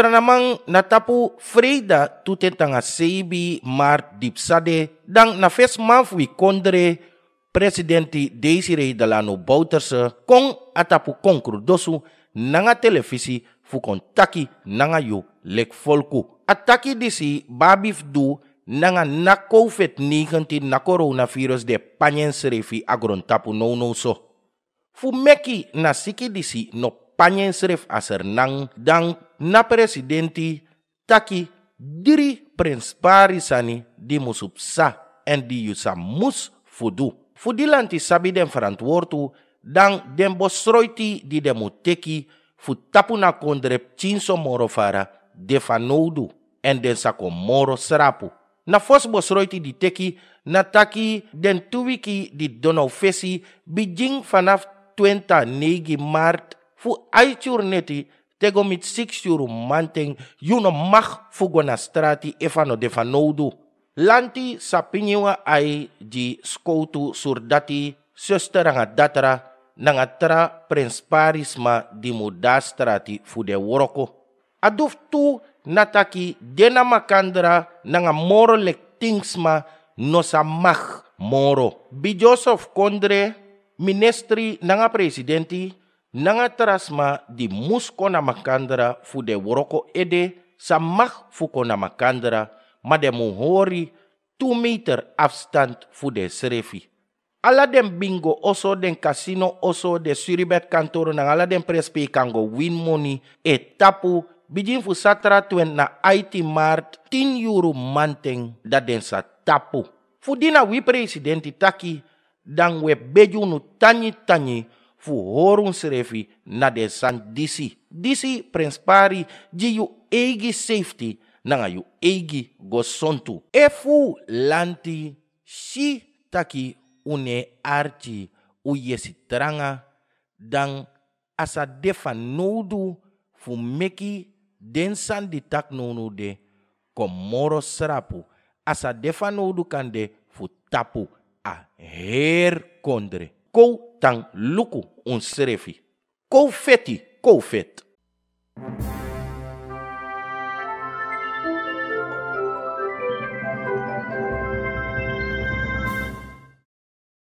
namang natapu freida tutentanga seibi Dip dipsade dang na fes mafwi kondre presidenti Desiree Dalano Bouterse kong atapu dosu, nanga televisi fu kontaki nanga yu lek folku. Ataki disi babif du nanga na COVID-19 na coronavirus de pañensrefi agrontapu no no so. Fu meki na siki disi no pañensref aser nang dan na presidenti taki diri prins sani di musup en di yusa mus fudu. Fudilanti lanti sabi verantwoordu dan den bosroiti di demu teki fu tapu na kondrep fara de fanoudu en den sako moro Na fos bosroiti di teki na taki den tuwiki di donau fesi bijing vanaf 29 maart fu aichur neti tego mit six euro manteng yuno mag fugo na strati efano defanodu. Lanti sa ai di skoutu surdati suster nga datra nga tra prins parisma di Mudastrati fude woroko. Aduf nataki dena makandra nga moro lektingsma no sa mag moro. Joseph Kondre, ministri nga presidenti, nanga trasma di musko na makandra fude de woroko ede sa mag fuko na makandra ma de hori 2 meter afstand fude de srefi. bingo oso den casino oso de suribet kantor na ala den prespe kango win money e tapu bijin fu satra twen na IT maart 10 euro manteng dat den sa tapu. fudina dina wi presidenti taki dan we beju nu tanyi tanyi fu horun srefi na de san disi. Disi Prinspari di yu egi safety na yu egi gosontu. Efu E fu lanti si taki une arti u yesi tranga dan asa defa nodu fu meki den san di tak nonu de komoro srapu. Asa defa kande fu tapu a her kondre kou tan luku un srefi. Kou feti, kou fet.